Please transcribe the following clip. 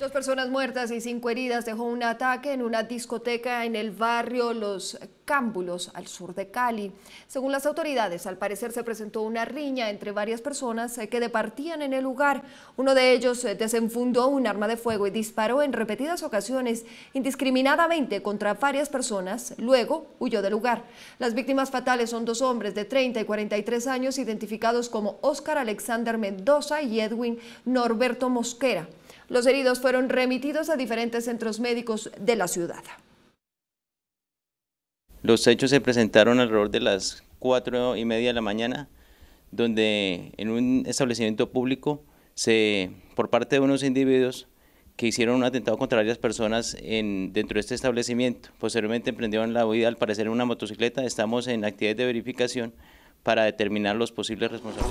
Dos personas muertas y cinco heridas dejó un ataque en una discoteca en el barrio Los Cámbulos, al sur de Cali. Según las autoridades, al parecer se presentó una riña entre varias personas eh, que departían en el lugar. Uno de ellos eh, desenfundó un arma de fuego y disparó en repetidas ocasiones indiscriminadamente contra varias personas, luego huyó del lugar. Las víctimas fatales son dos hombres de 30 y 43 años identificados como Oscar Alexander Mendoza y Edwin Norberto Mosquera. Los heridos fueron remitidos a diferentes centros médicos de la ciudad. Los hechos se presentaron alrededor de las cuatro y media de la mañana, donde en un establecimiento público, se, por parte de unos individuos que hicieron un atentado contra varias personas en, dentro de este establecimiento. Posteriormente emprendieron la huida, al parecer en una motocicleta. Estamos en actividades de verificación para determinar los posibles responsables.